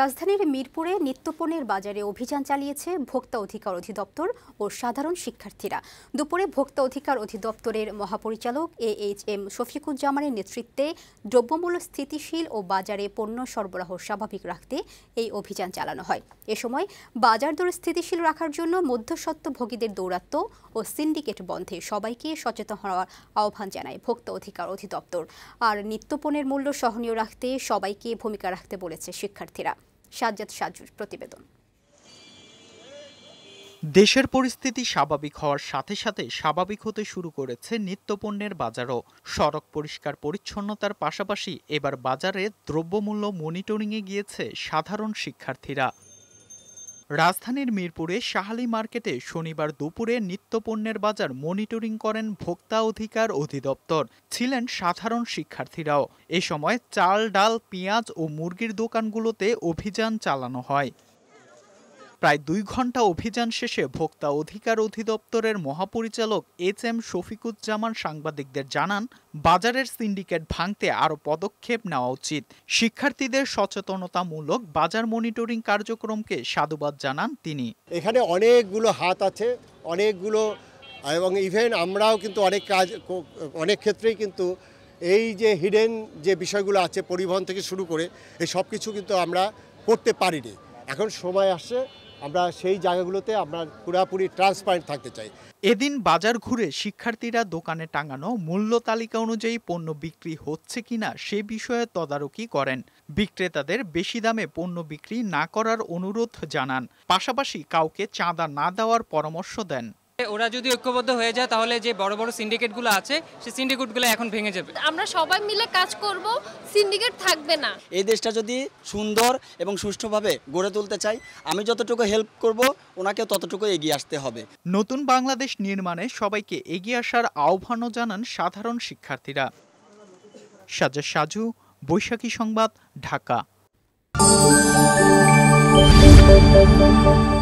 রাজধানীর মিরপুরে নিত্যপণ্যের বাজারে অভিযান চালিয়েছে ভোক্তা অধিকার অধিদপ্তর ও সাধারণ শিক্ষার্থীরা দুপুরে ভোক্তা অধিকার অধিদপ্তরের মহাপরিচালক এ এইচ এম শফিকুজ্জামানের নেতৃত্বে দ্রব্যমূল্য স্থিতিশীল ও বাজারে পণ্য সরবরাহ স্বাভাবিক রাখতে এই অভিযান চালানো হয় এ সময় বাজার দর স্থিতিশীল রাখার জন্য মধ্যস্বত্বভোগীদের দৌরাত্ম ও সিন্ডিকেট বন্ধে সবাইকে সচেতন হওয়ার আহ্বান জানায় ভোক্তা অধিকার অধিদপ্তর আর নিত্যপণ্যের মূল্য সহনীয় রাখতে সবাইকে ভূমিকা রাখতে বলেছে শিক্ষার্থীরা সাজ্জাদ সাজুর প্রতিবেদন দেশের পরিস্থিতি স্বাভাবিক হওয়ার সাথে সাথে স্বাভাবিক হতে শুরু করেছে নিত্যপণ্যের বাজারও সড়ক পরিষ্কার পরিচ্ছন্নতার পাশাপাশি এবার বাজারে দ্রব্যমূল্য মনিটরিংয়ে গিয়েছে সাধারণ শিক্ষার্থীরা রাজধানীর মিরপুরে শাহালি মার্কেটে শনিবার দুপুরে নিত্যপণ্যের বাজার মনিটরিং করেন ভোক্তা অধিকার অধিদপ্তর ছিলেন সাধারণ শিক্ষার্থীরাও এ সময় চাল ডাল পেঁয়াজ ও মুরগির দোকানগুলোতে অভিযান চালানো হয় প্রায় দুই ঘন্টা অভিযান শেষে ভোক্তা অধিকার অধিদপ্তরের মহাপরিচালক এইচ এম শফিকুজ্জামান সাংবাদিকদের জানান বাজারের সিন্ডিকেট ভাঙতে আরও পদক্ষেপ নেওয়া উচিত শিক্ষার্থীদের সচেতনতামূলক বাজার মনিটরিং কার্যক্রমকে সাধুবাদ জানান তিনি এখানে অনেকগুলো হাত আছে অনেকগুলো এবং ইভেন আমরাও কিন্তু অনেক কাজ অনেক ক্ষেত্রেই কিন্তু এই যে হিডেন যে বিষয়গুলো আছে পরিবহন থেকে শুরু করে এই সব কিছু কিন্তু আমরা করতে পারিনি এখন সময় আসছে আমরা সেই জায়গাগুলোতে আমরা পুরাপুরি ট্রান্সপারেন্ট থাকতে চাই এদিন বাজার ঘুরে শিক্ষার্থীরা দোকানে টাঙানো মূল্য তালিকা অনুযায়ী পণ্য বিক্রি হচ্ছে কিনা সে বিষয়ে তদারকি করেন বিক্রেতাদের বেশি দামে পণ্য বিক্রি না করার অনুরোধ জানান পাশাপাশি কাউকে চাঁদা না দেওয়ার পরামর্শ দেন ওরা যদি ঐক্যবদ্ধ হয়ে যায় তাহলে যে বড় বড় সিন্ডিকেটগুলো আছে সেই সিন্ডিকেটগুলো এখন ভেঙে যাবে আমরা সবাই মিলে কাজ করব সিন্ডিকেট থাকবে না এই দেশটা যদি সুন্দর এবং সুষ্ঠুভাবে গড়ে তুলতে চাই আমি যতটুকু হেল্প করব ওনাকে ততটুকু এগিয়ে আসতে হবে নতুন বাংলাদেশ নির্মাণে সবাইকে এগিয়ে আসার আহ্বানও জানান সাধারণ শিক্ষার্থীরা সাজা সাজু বৈশাখী সংবাদ ঢাকা